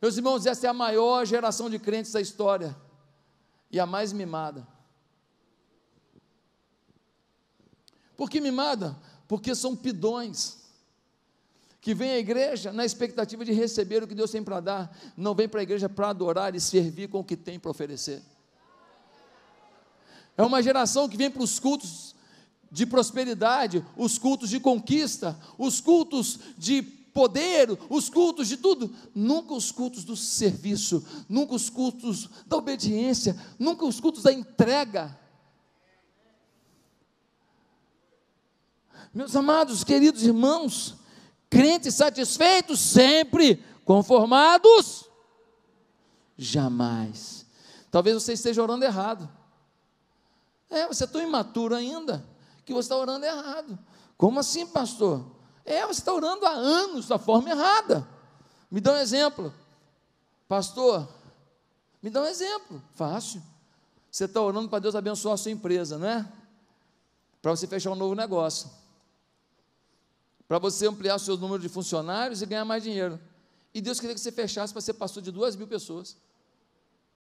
Meus irmãos, essa é a maior geração de crentes da história e a mais mimada. Por que mimada? Porque são pidões que vem à igreja na expectativa de receber o que Deus tem para dar, não vem para a igreja para adorar e servir com o que tem para oferecer. É uma geração que vem para os cultos de prosperidade, os cultos de conquista, os cultos de poder, os cultos de tudo, nunca os cultos do serviço, nunca os cultos da obediência, nunca os cultos da entrega. Meus amados, queridos irmãos, crentes satisfeitos sempre, conformados jamais. Talvez você esteja orando errado. É, você é tão imaturo ainda que você está orando errado. Como assim, pastor? É, você está orando há anos da forma errada. Me dá um exemplo. Pastor, me dá um exemplo. Fácil. Você está orando para Deus abençoar a sua empresa, não é? Para você fechar um novo negócio. Para você ampliar o seu número de funcionários e ganhar mais dinheiro. E Deus queria que você fechasse para ser pastor de duas mil pessoas.